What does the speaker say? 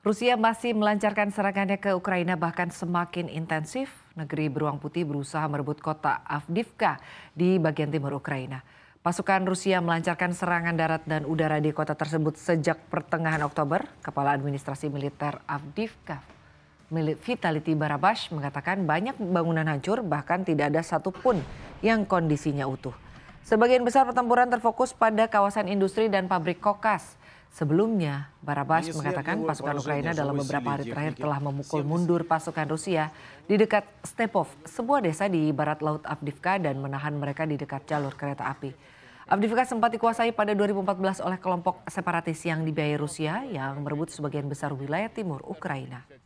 Rusia masih melancarkan serangannya ke Ukraina bahkan semakin intensif. Negeri beruang putih berusaha merebut kota Avdivka di bagian timur Ukraina. Pasukan Rusia melancarkan serangan darat dan udara di kota tersebut sejak pertengahan Oktober. Kepala Administrasi Militer Avdivka, Vitality Barabash mengatakan banyak bangunan hancur bahkan tidak ada satupun yang kondisinya utuh. Sebagian besar pertempuran terfokus pada kawasan industri dan pabrik kokas. Sebelumnya, Barabas iya, mengatakan pasukan Ukraina dalam beberapa hari terakhir iya, telah memukul mundur pasukan Rusia di dekat Stepov, sebuah desa di barat laut Avdivka dan menahan mereka di dekat jalur kereta api. Avdivka sempat dikuasai pada 2014 oleh kelompok separatis yang dibiayai Rusia yang merebut sebagian besar wilayah timur Ukraina.